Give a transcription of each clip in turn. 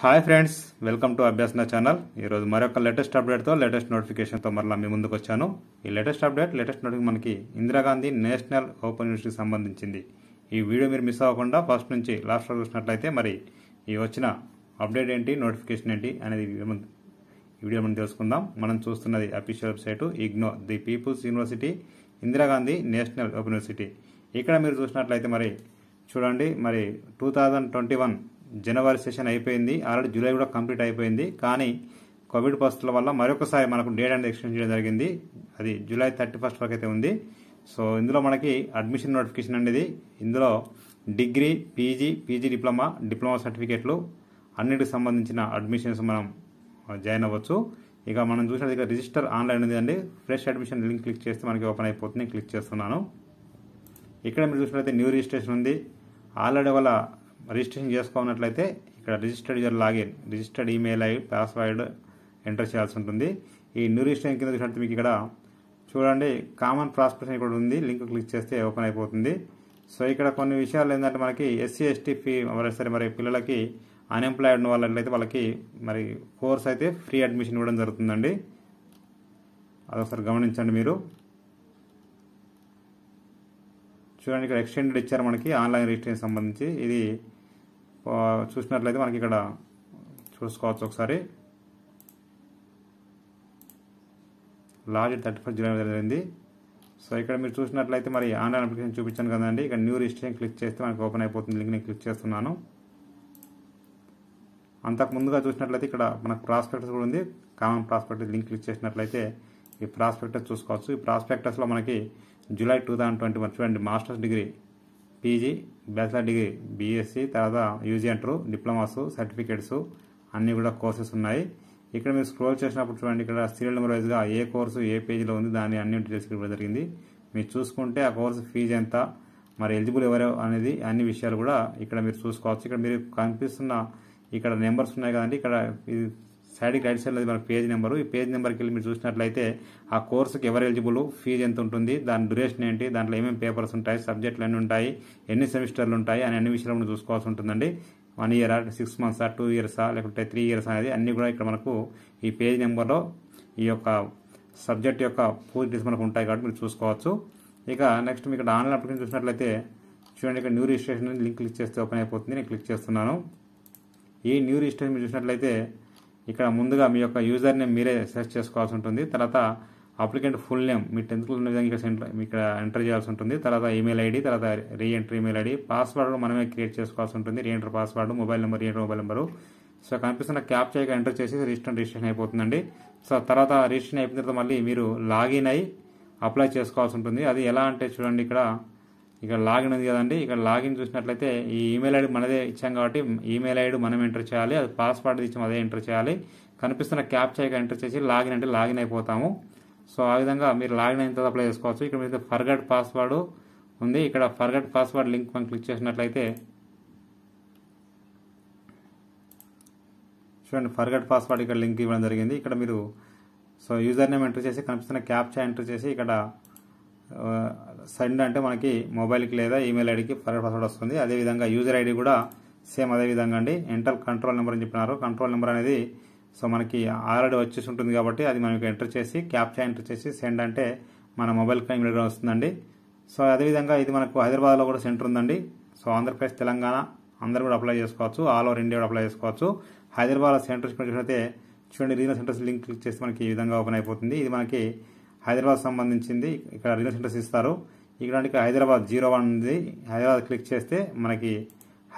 hi friends welcome to Abhyasana channel ఈరోజు మరొక latest అప్డేట్తో latest నోటిఫికేషన్తో మరలా మీ ముందుకు వచ్చాను ఈ లేటెస్ట్ అప్డేట్ లేటెస్ట్ నోటిఫికేషన్ మనకి ఇందిరాగాంధీ నేషనల్ ఓపెన్ యూనివర్సిటీకి సంబంధించింది ఈ వీడియో మీరు మిస్ అవ్వకుండా ఫస్ట్ నుంచి లాస్ట్ వరకు చూసినట్లయితే మరి ఈ వచ్చిన అప్డేట్ ఏంటి నోటిఫికేషన్ ఏంటి అనేది ఈ వీడియో మనం తెలుసుకుందాం మనం చూస్తున్నది official website IGNOU the people's university Indira Gandhi national open university ఇక్కడ మీరు చూసినట్లయితే మరి చూడండి మరి టూ థౌజండ్ ట్వంటీ వన్ జనవరి సెషన్ అయిపోయింది ఆల్రెడీ జూలై కూడా కంప్లీట్ అయిపోయింది కానీ కోవిడ్ పరిస్థితుల వల్ల మరొకసారి మనకు డేట్ అనేది ఎక్స్టెండ్ చేయడం జరిగింది అది జూలై థర్టీ ఫస్ట్ వరకు అయితే ఉంది సో ఇందులో మనకి అడ్మిషన్ నోటిఫికేషన్ అనేది ఇందులో degree PG PG diploma diploma సర్టిఫికేట్లు అన్నిటికి సంబంధించిన అడ్మిషన్స్ మనం జాయిన్ అవ్వచ్చు ఇక మనం చూసినది ఇక రిజిస్టర్ ఆన్లైన్ ఉంది అండి ఫ్రెష్ అడ్మిషన్ లింక్ క్లిక్ చేస్తే మనకి ఓపెన్ అయిపోతుంది క్లిక్ చేస్తున్నాను ఇక్కడ మీరు చూసినట్లయితే న్యూ రిజిస్ట్రేషన్ ఉంది ఆల్రెడీ వాళ్ళ రిజిస్ట్రేషన్ చేసుకున్నట్లయితే ఇక్కడ registered user login registered email ఐ పాస్వర్డ్ ఎంటర్ చేయాల్సి ఉంటుంది ఈ న్యూ రిజిస్ట్రేషన్ కింద చూసినట్టు మీకు ఇక్కడ చూడండి కామన్ ప్రాస్పెక్షన్ ఇక్కడ ఉంది లింక్ క్లిక్ చేస్తే ఓపెన్ అయిపోతుంది సో ఇక్కడ కొన్ని విషయాలు ఏంటంటే మనకి ఎస్సీ ఎస్టీ ఫీ సరే మరి పిల్లలకి అన్ఎంప్లాయిడ్ వాళ్ళట్లయితే వాళ్ళకి మరి కోర్స్ అయితే ఫ్రీ అడ్మిషన్ ఇవ్వడం జరుగుతుందండి అదొకసారి గమనించండి మీరు చూడండి ఇక్కడ ఎక్స్టెండెడ్ ఇచ్చారు మనకి ఆన్లైన్ రిజిస్ట్రేషన్ సంబంధించి ఇది చూసినట్లయితే మనకి ఇక్కడ చూసుకోవచ్చు ఒకసారి లాజ్ థర్టీ ఫస్ట్ జూలై జరిగింది సో ఇక్కడ మీరు చూసినట్లయితే మరి ఆన్లైన్ అప్లికేషన్ చూపించాను కదండి ఇక్కడ న్యూ రిజిస్ట్రేషన్ క్లిక్ చేస్తే మనకి ఓపెన్ అయిపోతుంది లింక్ నేను క్లిక్ చేస్తున్నాను అంతకు ముందుగా చూసినట్లయితే ఇక్కడ మనకు ప్రాస్పెక్టర్స్ కూడా ఉంది కామన్ ప్రాస్పెక్టర్ లింక్ క్లిక్ చేసినట్లయితే ఈ ప్రాస్పెక్టర్స్ చూసుకోవచ్చు ఈ ప్రాస్పెక్టర్స్లో మనకి July two thousand twenty one చూడండి masters degree PG bachelor degree BSc తర్వాత యూజీ అంటారు డిప్లొమాస్ సర్టిఫికేట్స్ అన్నీ కూడా కోర్సెస్ ఉన్నాయి ఇక్కడ మీరు స్క్రోల్ చేసినప్పుడు చూడండి ఇక్కడ సీరియల్ నెంబర్ వైజ్గా ఏ కోర్సు ఏ పేజీలో ఉంది దాన్ని అన్ని తెలుసుకోవడం జరిగింది మీరు చూసుకుంటే ఆ కోర్సు ఫీజు ఎంత మరి ఎలిజిబుల్ ఎవరు అనేది అన్ని విషయాలు కూడా ఇక్కడ మీరు చూసుకోవచ్చు ఇక్కడ మీరు కనిపిస్తున్న ఇక్కడ నెంబర్స్ ఉన్నాయి కదండి ఇక్కడ సైడ్కి రైట్ అది మన పేజ్ నెంబర్ ఈ పేజ్ నెంబర్కి వెళ్ళి మీరు చూసినట్లయితే ఆ కోర్సుకి ఎవరు ఎలిజిబుల్ ఫీజు ఎంత ఉంటుంది దాని డ్యూరేషన్ ఏంటి దాంట్లో ఏమేమి పేపర్స్ ఉంటాయి సబ్జెక్టులు ఎన్ని ఉంటాయి ఎన్ని సెమిస్టర్లు ఉంటాయి అని అన్ని విషయాలు కూడా చూసుకోవాల్సి ఉంటుందండి వన్ ఇయరా సిక్స్ మంత్సా టూ ఇయర్సా లేకుంటే త్రీ ఇయర్స్ అనేది అన్నీ కూడా ఇక్కడ మనకు ఈ పేజ్ నెంబర్లో ఈ యొక్క సబ్జెక్ట్ యొక్క పూర్తి మనకు ఉంటాయి కాబట్టి మీరు చూసుకోవచ్చు ఇక నెక్స్ట్ మీకు ఆన్లైన్ అప్లికేషన్ చూసినట్లయితే చూడండి ఇక్కడ న్యూ రిజిస్ట్రేషన్ లింక్ క్లిక్ చేస్తే ఓపెన్ అయిపోతుంది నేను క్లిక్ చేస్తున్నాను ఈ న్యూ రిజిస్ట్రేషన్ మీరు చూసినట్లయితే ఇక్కడ ముందుగా మీ యొక్క యూజర్ నేమ్ మీరే సెర్చ్ చేసుకోవాల్సి ఉంటుంది తర్వాత అప్లికెంట్ ఫుల్ నేమ్ మీ టెన్త్లో ఉన్న విధంగా ఇక్కడ ఇక్కడ ఎంటర్ చేయాల్సి ఉంటుంది తర్వాత ఈమెయిల్ ఐడి తర్వాత re entry email ID password మనమే క్రియేట్ చేసుకోవాల్సి ఉంటుంది re enter password mobile number re enter mobile number so కనిపిస్తున్న చేయక ఎంటర్ చేసి రిజిస్టర్ రిజిస్ట్రేషన్ అయిపోతుందండి సో తర్వాత రిజిస్ట్రేషన్ అయిపోయిన తర్వాత మళ్ళీ మీరు లాగిన్ అయి అప్లై చేసుకోవాల్సి ఉంటుంది అది ఎలా అంటే చూడండి ఇక్కడ ఇక్కడ లాగిన్ ఉంది కదండి ఇక్కడ లాగిన్ చూసినట్లయితే ఈ ఈమెయిల్ ఐడి మనదే ఇచ్చాం కాబట్టి ఈమెయిల్ ఐడి మనం ఎంటర్ చేయాలి అది పాస్వర్డ్ ఇచ్చాం అదే ఎంటర్ చేయాలి కనిపిస్తున్న క్యాప్చా ఎంటర్ చేసి లాగిన్ అంటే లాగిన్ అయిపోతాము సో ఆ విధంగా మీరు లాగిన్ అయిన తర్వాత అప్లై చేసుకోవచ్చు ఇక్కడ మీద ఫర్గట్ పాస్వర్డ్ ఉంది ఇక్కడ ఫర్గట్ పాస్వర్డ్ లింక్ మనం క్లిక్ చేసినట్లయితే చూడండి ఫర్గట్ పాస్వర్డ్ ఇక్కడ లింక్ ఇవ్వడం జరిగింది ఇక్కడ మీరు సో యూజర్ నేమ్ ఎంటర్ చేసి కనిపిస్తున్న క్యాప్చా ఎంటర్ చేసి ఇక్కడ సెండ్ అంటే మనకి మొబైల్కి లేదా ఈమెయిల్ ఐడికి ఫర్వర్డ్ పాస్వర్డ్ వస్తుంది అదేవిధంగా యూజర్ ఐడి కూడా సేమ్ అదేవిధంగా అండి ఎంటర్ కంట్రోల్ నెంబర్ అని చెప్పినారు కంట్రోల్ నెంబర్ అనేది సో మనకి ఆల్రెడీ వచ్చేసి ఉంటుంది కాబట్టి అది మనకి ఎంటర్ చేసి క్యాప్చా ఎంటర్ చేసి సెండ్ అంటే మన మొబైల్ ఈమెయిల్ వస్తుందండి సో అదేవిధంగా ఇది మనకు హైదరాబాద్లో కూడా సెంటర్ ఉందండి సో ఆంధ్రప్రదేశ్ తెలంగాణ అందరూ కూడా అప్లై చేసుకోవచ్చు ఆల్ ఓవర్ ఇండియా కూడా అప్లై చేసుకోవచ్చు హైదరాబాద్ సెంటర్స్ చూడండి రీజనల్ సెంటర్స్ లింక్ క్లిక్ చేసి మనకి ఈ విధంగా ఓపెన్ అయిపోతుంది ఇది మనకి హైదరాబాద్ సంబంధించింది ఇక్కడ రిజల్ట్ సెంటర్స్ ఇస్తారు ఇక్కడ హైదరాబాద్ జీరో వన్ ఉంది హైదరాబాద్ క్లిక్ చేస్తే మనకి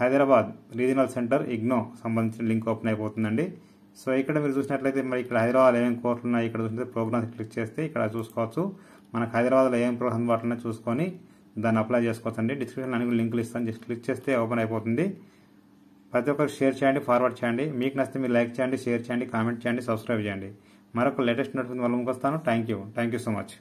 హైదరాబాద్ రీజనల్ సెంటర్ ఇగ్నో సంబంధించిన లింక్ ఓపెన్ అయిపోతుందండి సో ఇక్కడ మీరు చూసినట్లయితే మరి ఇక్కడ హైదరాబాద్ ఏమేమి కోర్టులు ఉన్నాయి ఇక్కడ చూసినట్లయితే ప్రోగ్రామ్స్ క్లిక్ చేస్తే ఇక్కడ చూసుకోవచ్చు మనకు హైదరాబాద్లో ఏం ప్రోగ్రామ్ అందుబాటులో చూసుకొని దాన్ని అప్లై చేసుకోవచ్చు అండి డిస్క్రిప్షన్ అన్ని లింకులు ఇస్తాను జస్ట్ క్లిక్ చేస్తే ఓపెన్ అయిపోతుంది ప్రతి ఒక్కరికి షేర్ చేయండి ఫార్వర్డ్ చేయండి మీకు నచ్చితే మీరు లైక్ చేయండి షేర్ చేయండి కామెంట్ చేయండి సబ్స్క్రైబ్ చేయండి మరొక లేటెస్ట్ నోటిఫికేషన్ వల్ల వస్తాను thank you thank you so much